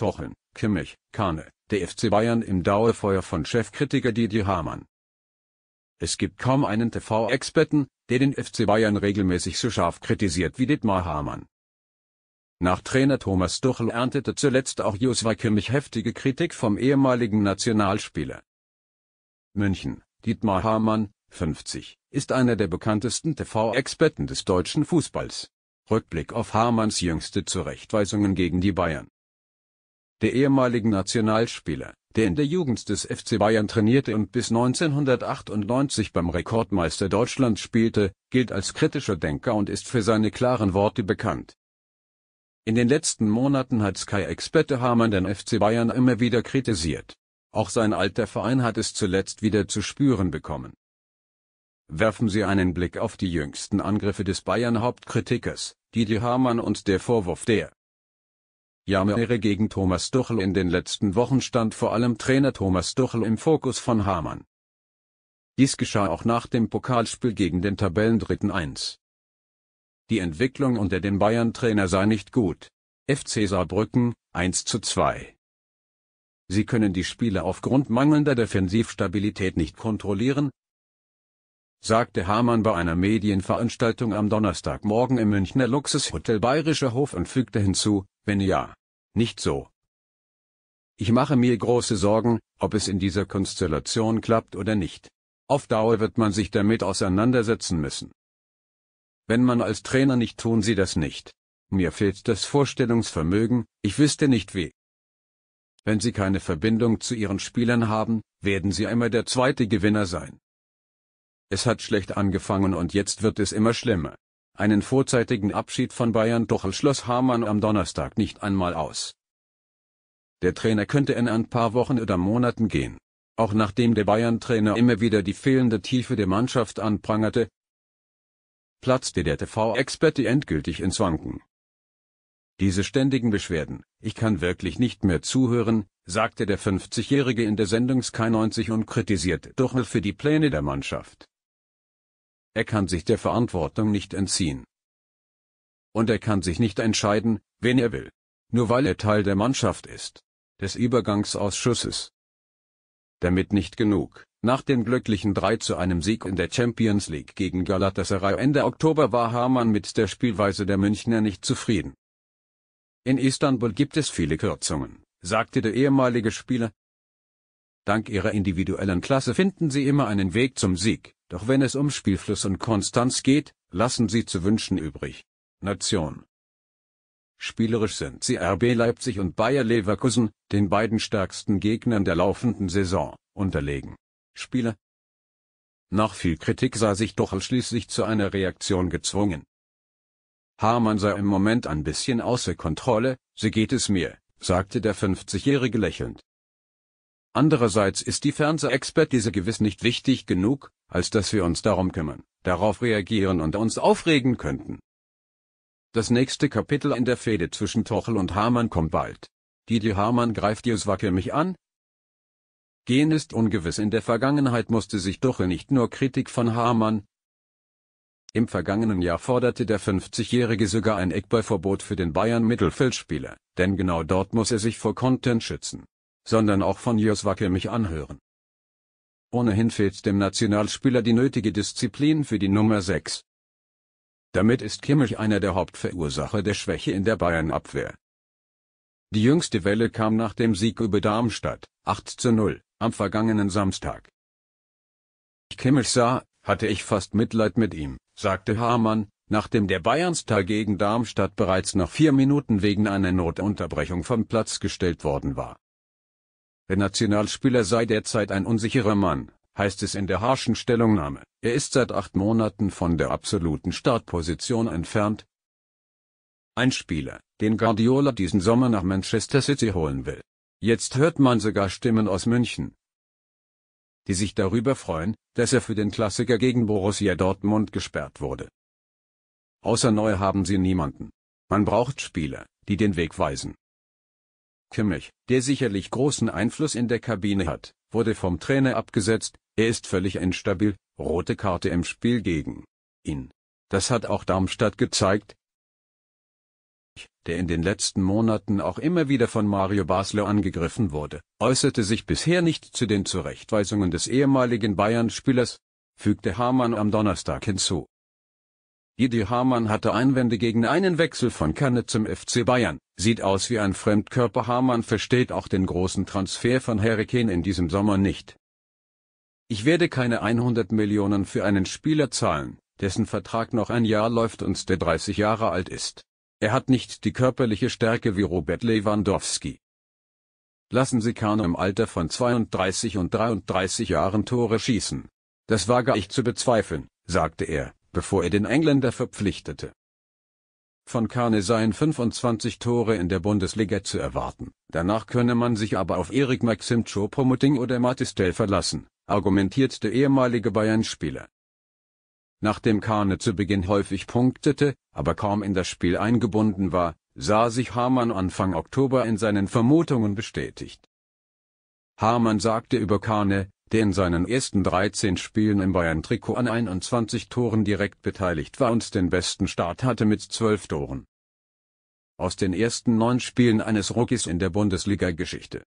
Tochen, Kimmich, Kahne, der FC Bayern im Dauerfeuer von Chefkritiker Didier Hamann. Es gibt kaum einen TV-Experten, der den FC Bayern regelmäßig so scharf kritisiert wie Dietmar Hamann. Nach Trainer Thomas Duchel erntete zuletzt auch Josua Kimmich heftige Kritik vom ehemaligen Nationalspieler. München, Dietmar Hamann, 50, ist einer der bekanntesten TV-Experten des deutschen Fußballs. Rückblick auf Hamanns jüngste Zurechtweisungen gegen die Bayern der ehemalige Nationalspieler, der in der Jugend des FC Bayern trainierte und bis 1998 beim Rekordmeister Deutschland spielte, gilt als kritischer Denker und ist für seine klaren Worte bekannt. In den letzten Monaten hat Sky-Experte Hamann den FC Bayern immer wieder kritisiert. Auch sein alter Verein hat es zuletzt wieder zu spüren bekommen. Werfen Sie einen Blick auf die jüngsten Angriffe des Bayern-Hauptkritikers, Didi Hamann und der Vorwurf der Jammere gegen Thomas Tuchel in den letzten Wochen stand vor allem Trainer Thomas Tuchel im Fokus von Hamann. Dies geschah auch nach dem Pokalspiel gegen den Tabellendritten 1. Die Entwicklung unter dem Bayern-Trainer sei nicht gut. FC Saarbrücken, 1 zu 2. Sie können die Spiele aufgrund mangelnder Defensivstabilität nicht kontrollieren, sagte Hamann bei einer Medienveranstaltung am Donnerstagmorgen im Münchner Luxushotel Bayerischer Hof und fügte hinzu, wenn ja, nicht so. Ich mache mir große Sorgen, ob es in dieser Konstellation klappt oder nicht. Auf Dauer wird man sich damit auseinandersetzen müssen. Wenn man als Trainer nicht tun sie das nicht. Mir fehlt das Vorstellungsvermögen, ich wüsste nicht wie. Wenn sie keine Verbindung zu ihren Spielern haben, werden sie immer der zweite Gewinner sein. Es hat schlecht angefangen und jetzt wird es immer schlimmer einen vorzeitigen Abschied von Bayern Tuchel schloss Hamann am Donnerstag nicht einmal aus. Der Trainer könnte in ein paar Wochen oder Monaten gehen. Auch nachdem der Bayern-Trainer immer wieder die fehlende Tiefe der Mannschaft anprangerte, platzte der TV-Experte endgültig ins Wanken. Diese ständigen Beschwerden, ich kann wirklich nicht mehr zuhören, sagte der 50-Jährige in der Sendung Sky 90 und kritisierte Duchel für die Pläne der Mannschaft. Er kann sich der Verantwortung nicht entziehen. Und er kann sich nicht entscheiden, wen er will. Nur weil er Teil der Mannschaft ist. Des Übergangsausschusses. Damit nicht genug. Nach dem glücklichen 3 zu einem Sieg in der Champions League gegen Galatasaray Ende Oktober war Hamann mit der Spielweise der Münchner nicht zufrieden. In Istanbul gibt es viele Kürzungen, sagte der ehemalige Spieler. Dank ihrer individuellen Klasse finden sie immer einen Weg zum Sieg. Doch wenn es um Spielfluss und Konstanz geht, lassen sie zu wünschen übrig. Nation. Spielerisch sind sie RB Leipzig und Bayer Leverkusen, den beiden stärksten Gegnern der laufenden Saison, unterlegen. Spieler. Nach viel Kritik sah sich Dochel schließlich zu einer Reaktion gezwungen. Hamann sei im Moment ein bisschen außer Kontrolle, so geht es mir, sagte der 50-Jährige lächelnd. Andererseits ist die Fernsehexpertise gewiss nicht wichtig genug, als dass wir uns darum kümmern, darauf reagieren und uns aufregen könnten. Das nächste Kapitel in der Fehde zwischen Tochel und Hamann kommt bald. Didi Hamann greift Joswake mich an. Gehen ist ungewiss in der Vergangenheit musste sich Tochel nicht nur Kritik von Hamann. Im vergangenen Jahr forderte der 50-Jährige sogar ein Eckballverbot für den Bayern-Mittelfeldspieler, denn genau dort muss er sich vor Content schützen sondern auch von Josua mich anhören. Ohnehin fehlt dem Nationalspieler die nötige Disziplin für die Nummer 6. Damit ist Kimmich einer der Hauptverursacher der Schwäche in der Bayern-Abwehr. Die jüngste Welle kam nach dem Sieg über Darmstadt, 8 zu 0, am vergangenen Samstag. Kimmich sah, hatte ich fast Mitleid mit ihm, sagte Hamann, nachdem der Bayernstar gegen Darmstadt bereits nach vier Minuten wegen einer Notunterbrechung vom Platz gestellt worden war. Der Nationalspieler sei derzeit ein unsicherer Mann, heißt es in der harschen Stellungnahme. Er ist seit acht Monaten von der absoluten Startposition entfernt. Ein Spieler, den Guardiola diesen Sommer nach Manchester City holen will. Jetzt hört man sogar Stimmen aus München, die sich darüber freuen, dass er für den Klassiker gegen Borussia Dortmund gesperrt wurde. Außer neu haben sie niemanden. Man braucht Spieler, die den Weg weisen. Kimmich, der sicherlich großen Einfluss in der Kabine hat, wurde vom Trainer abgesetzt, er ist völlig instabil, rote Karte im Spiel gegen ihn. Das hat auch Darmstadt gezeigt, der in den letzten Monaten auch immer wieder von Mario Basler angegriffen wurde, äußerte sich bisher nicht zu den Zurechtweisungen des ehemaligen Bayern-Spielers, fügte Hamann am Donnerstag hinzu. Jedi Hamann hatte Einwände gegen einen Wechsel von Kanne zum FC Bayern, sieht aus wie ein Fremdkörper Hamann versteht auch den großen Transfer von Harry Kane in diesem Sommer nicht. Ich werde keine 100 Millionen für einen Spieler zahlen, dessen Vertrag noch ein Jahr läuft und der 30 Jahre alt ist. Er hat nicht die körperliche Stärke wie Robert Lewandowski. Lassen Sie Kane im Alter von 32 und 33 Jahren Tore schießen. Das wage ich zu bezweifeln, sagte er bevor er den Engländer verpflichtete. Von Kane seien 25 Tore in der Bundesliga zu erwarten, danach könne man sich aber auf Erik Maxim choupo oder Matistel verlassen, argumentiert der ehemalige Bayern-Spieler. Nachdem Kane zu Beginn häufig punktete, aber kaum in das Spiel eingebunden war, sah sich Hamann Anfang Oktober in seinen Vermutungen bestätigt. Hamann sagte über Kane, der in seinen ersten 13 Spielen im Bayern-Trikot an 21 Toren direkt beteiligt war und den besten Start hatte mit 12 Toren. Aus den ersten neun Spielen eines Rookies in der Bundesliga-Geschichte